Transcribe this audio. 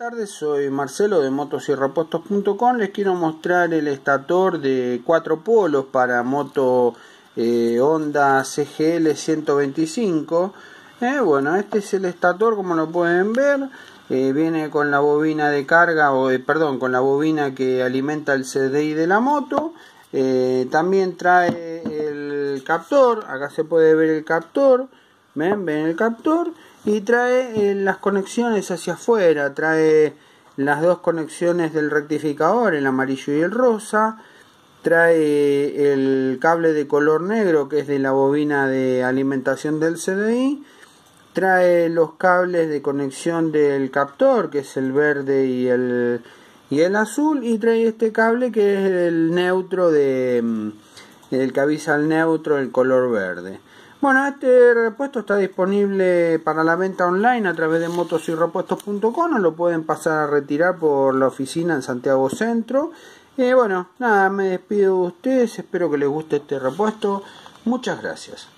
Buenas tardes, soy Marcelo de motosierropostos.com Les quiero mostrar el estator de cuatro polos para moto eh, Honda CGL 125. Eh, bueno, este es el estator, como lo pueden ver. Eh, viene con la bobina de carga, o perdón, con la bobina que alimenta el CDI de la moto. también trae el captor, acá se puede ver el captor. ¿Ven? el captor y trae eh, las conexiones hacia afuera, trae las dos conexiones del rectificador, el amarillo y el rosa, trae eh, el cable de color negro que es de la bobina de alimentación del CDI, trae los cables de conexión del captor que es el verde y el, y el azul y trae este cable que es el neutro de mm, el que avisa al neutro el color verde. Bueno, este repuesto está disponible para la venta online a través de motosyrepuestos.com o lo pueden pasar a retirar por la oficina en Santiago Centro. Y eh, bueno, nada, me despido de ustedes, espero que les guste este repuesto. Muchas gracias.